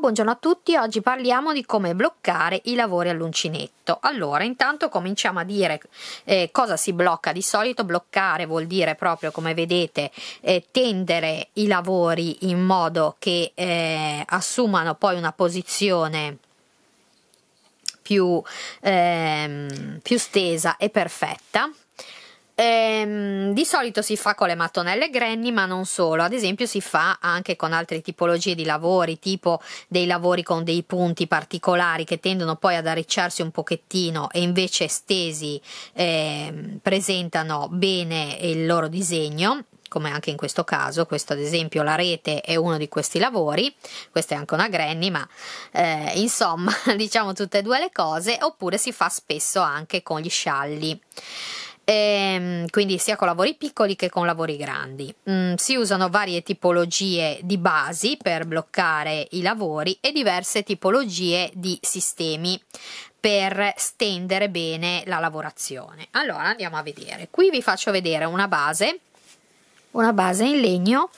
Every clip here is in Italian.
buongiorno a tutti, oggi parliamo di come bloccare i lavori all'uncinetto. Allora, intanto cominciamo a dire eh, cosa si blocca. Di solito bloccare vuol dire proprio, come vedete, eh, tendere i lavori in modo che eh, assumano poi una posizione più, ehm, più stesa e perfetta. Ehm, di solito si fa con le mattonelle granny, ma non solo, ad esempio si fa anche con altre tipologie di lavori, tipo dei lavori con dei punti particolari che tendono poi ad arricciarsi un pochettino e invece stesi eh, presentano bene il loro disegno come anche in questo caso, questo ad esempio la rete è uno di questi lavori, questa è anche una granny, ma eh, insomma diciamo tutte e due le cose, oppure si fa spesso anche con gli scialli e, ehm, quindi sia con lavori piccoli che con lavori grandi. Mm, si usano varie tipologie di basi per bloccare i lavori e diverse tipologie di sistemi per stendere bene la lavorazione. Allora andiamo a vedere. Qui vi faccio vedere una base, una base in legno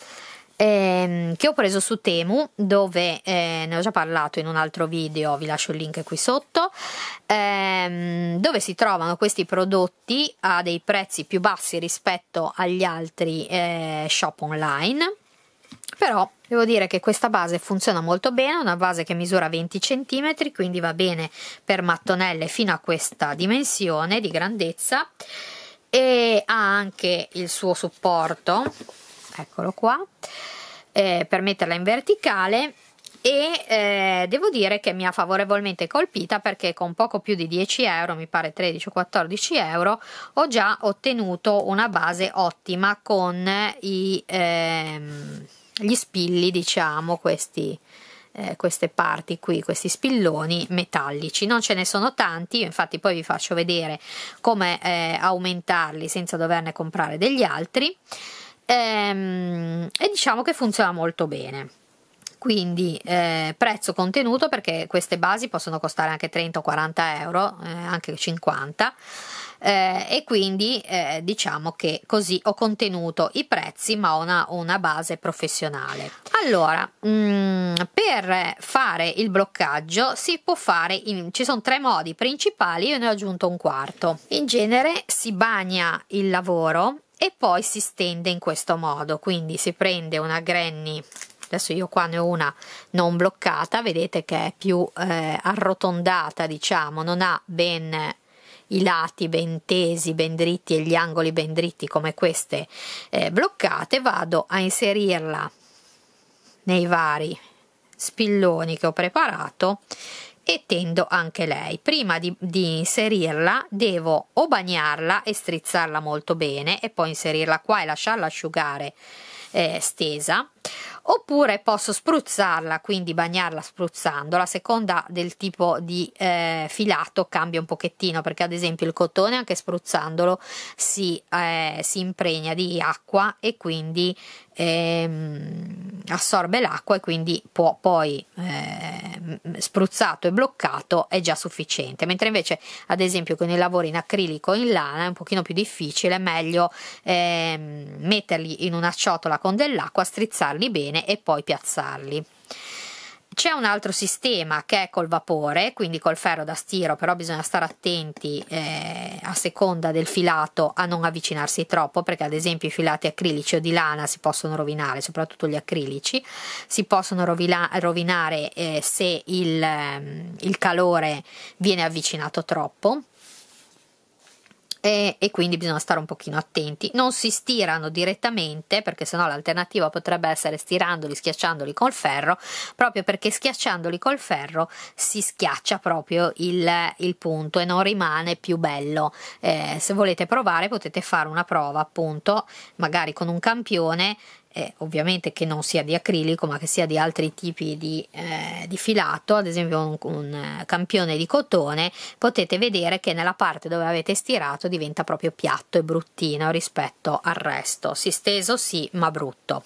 ehm, che ho preso su Temu, dove eh, ne ho già parlato in un altro video, vi lascio il link qui sotto, ehm, dove si trovano questi prodotti a dei prezzi più bassi rispetto agli altri eh, shop online. Però devo dire che questa base funziona molto bene, è una base che misura 20 cm, quindi va bene per mattonelle fino a questa dimensione di grandezza e ha anche il suo supporto eccolo qua eh, per metterla in verticale e eh, devo dire che mi ha favorevolmente colpita perché con poco più di 10 euro, mi pare 13 14 euro, ho già ottenuto una base ottima con i, ehm, gli spilli, diciamo, questi, eh, queste parti qui, questi spilloni metallici. Non ce ne sono tanti, infatti poi vi faccio vedere come eh, aumentarli senza doverne comprare degli altri e, ehm, e diciamo che funziona molto bene quindi eh, prezzo contenuto perché queste basi possono costare anche 30 o 40 euro eh, anche 50 eh, e quindi eh, diciamo che così ho contenuto i prezzi ma ho una, una base professionale allora mh, mm, per fare il bloccaggio si può fare in, ci sono tre modi principali io ne ho aggiunto un quarto in genere si bagna il lavoro e poi si stende in questo modo quindi si prende una granny adesso io qua ne ho una non bloccata vedete che è più eh, arrotondata diciamo non ha ben i lati ben tesi, ben dritti e gli angoli ben dritti come queste eh, bloccate vado a inserirla nei vari spilloni che ho preparato e tendo anche lei. Prima di, di, inserirla devo o bagnarla e strizzarla molto bene e poi inserirla qua e lasciarla asciugare eh, stesa oppure posso spruzzarla quindi bagnarla spruzzando la seconda del tipo di eh, filato cambia un pochettino perché ad esempio il cotone anche spruzzandolo si, eh, si impregna di acqua e quindi ehm, assorbe l'acqua e quindi può poi eh, Mm, spruzzato e bloccato è già sufficiente, mentre invece ad esempio con i lavori in acrilico o in lana è un pochino più difficile, è meglio eh, metterli in una ciotola con dell'acqua, strizzarli bene e poi piazzarli. C'è un altro sistema che è col vapore, quindi col ferro da stiro, però bisogna stare attenti eh, a seconda del filato a non avvicinarsi troppo, perché ad esempio i filati acrilici o di lana si possono rovinare, soprattutto gli acrilici, si possono rovila- rovinare eh, se il, ehm, il calore viene avvicinato troppo e, eh, e, quindi bisogna stare un pochino attenti non si stirano direttamente perché sennò l'alternativa potrebbe essere stirandoli schiacciandoli col ferro proprio perché schiacciandoli col ferro si schiaccia proprio il, il punto e non rimane più bello eh, se volete provare potete fare una prova appunto magari con un campione eh, ovviamente che non sia di acrilico ma che sia di altri tipi di, eh, di filato, ad esempio un, un, eh, campione di cotone, potete vedere che nella parte dove avete stirato diventa proprio piatto e bruttino rispetto al resto, si steso sì ma brutto,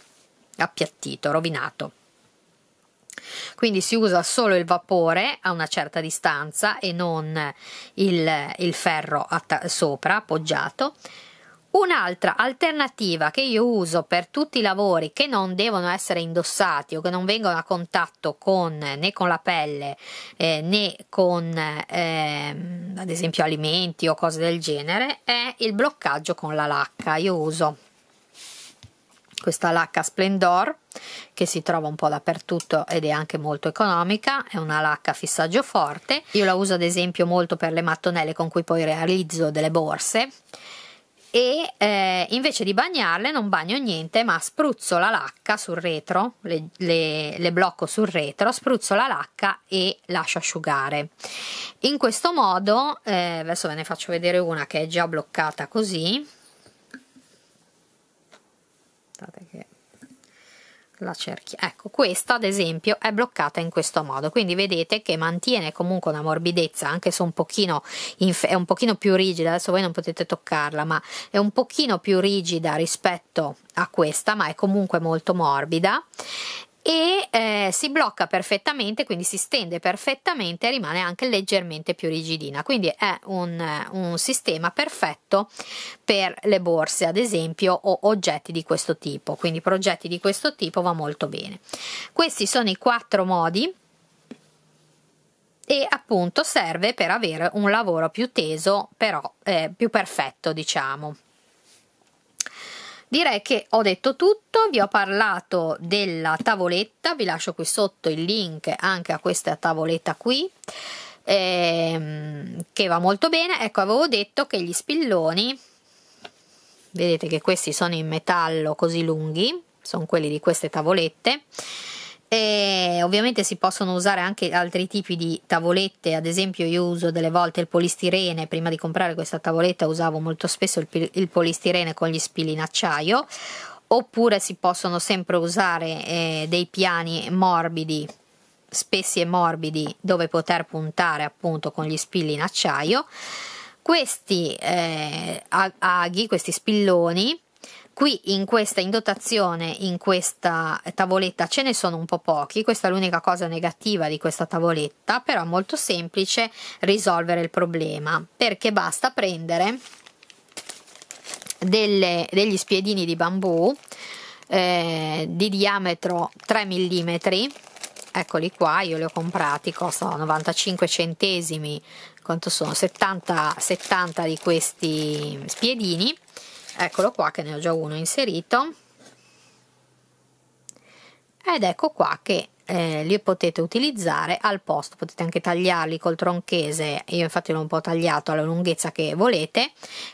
appiattito, rovinato. Quindi si usa solo il vapore a una certa distanza e non il, il ferro sopra appoggiato Un'altra alternativa che io uso per tutti i lavori che non devono essere indossati o che non vengono a contatto con, né con la pelle eh, né con eh, ad esempio alimenti o cose del genere è il bloccaggio con la lacca. Io uso questa lacca Splendor che si trova un po' dappertutto ed è anche molto economica, è una lacca fissaggio forte. Io la uso ad esempio molto per le mattonelle con cui poi realizzo delle borse e eh, invece di bagnarle non bagno niente ma spruzzo la lacca sul retro, le, le, le blocco sul retro, spruzzo la lacca e lascio asciugare. In questo modo, eh, adesso ve ne faccio vedere una che è già bloccata così, aspettate che la cerchia ecco questa ad esempio è bloccata in questo modo quindi vedete che mantiene comunque una morbidezza anche se un pochino è un pochino più rigida adesso voi non potete toccarla ma è un pochino più rigida rispetto a questa ma è comunque molto morbida e eh, si blocca perfettamente, quindi si stende perfettamente e rimane anche leggermente più rigidina. Quindi è un, un sistema perfetto per le borse, ad esempio, o oggetti di questo tipo. Quindi progetti di questo tipo va molto bene. Questi sono i quattro modi e appunto serve per avere un lavoro più teso, però eh, più perfetto, diciamo direi che ho detto tutto, vi ho parlato della tavoletta, vi lascio qui sotto il link anche a questa tavoletta qui ehm, che va molto bene, ecco avevo detto che gli spilloni vedete che questi sono in metallo così lunghi, sono quelli di queste tavolette e ovviamente si possono usare anche altri tipi di tavolette, ad esempio io uso delle volte il polistirene, prima di comprare questa tavoletta usavo molto spesso il, il polistirene con gli spilli in acciaio, oppure si possono sempre usare eh, dei piani morbidi, spessi e morbidi, dove poter puntare appunto con gli spilli in acciaio. Questi eh, aghi, questi spilloni, Qui in questa in dotazione, in questa tavoletta ce ne sono un po' pochi, questa è l'unica cosa negativa di questa tavoletta, però è molto semplice risolvere il problema, perché basta prendere delle, degli spiedini di bambù eh, di diametro 3 mm, eccoli qua, io li ho comprati, costano 95 centesimi, quanto sono? 70, 70 di questi spiedini eccolo qua che ne ho già uno inserito ed ecco qua che eh, li potete utilizzare al posto potete anche tagliarli col tronchese io infatti l'ho un po' tagliato alla lunghezza che volete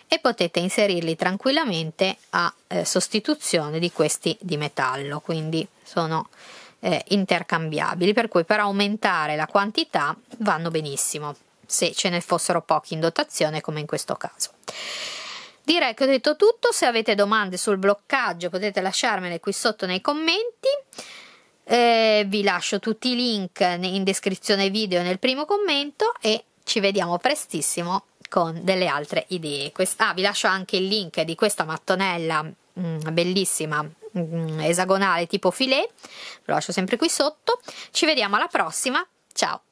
e potete inserirli tranquillamente a eh, sostituzione di questi di metallo quindi sono eh, intercambiabili per cui per aumentare la quantità vanno benissimo se ce ne fossero pochi in dotazione come in questo caso Direi che ho detto tutto, se avete domande sul bloccaggio potete lasciarmele qui sotto nei commenti. Eh, vi lascio tutti i link in descrizione video nel primo commento e ci vediamo prestissimo con delle altre idee. Quest ah, vi lascio anche il link di questa mattonella mh, mm, bellissima mh, mm, esagonale tipo filet, lo lascio sempre qui sotto. Ci vediamo alla prossima, ciao!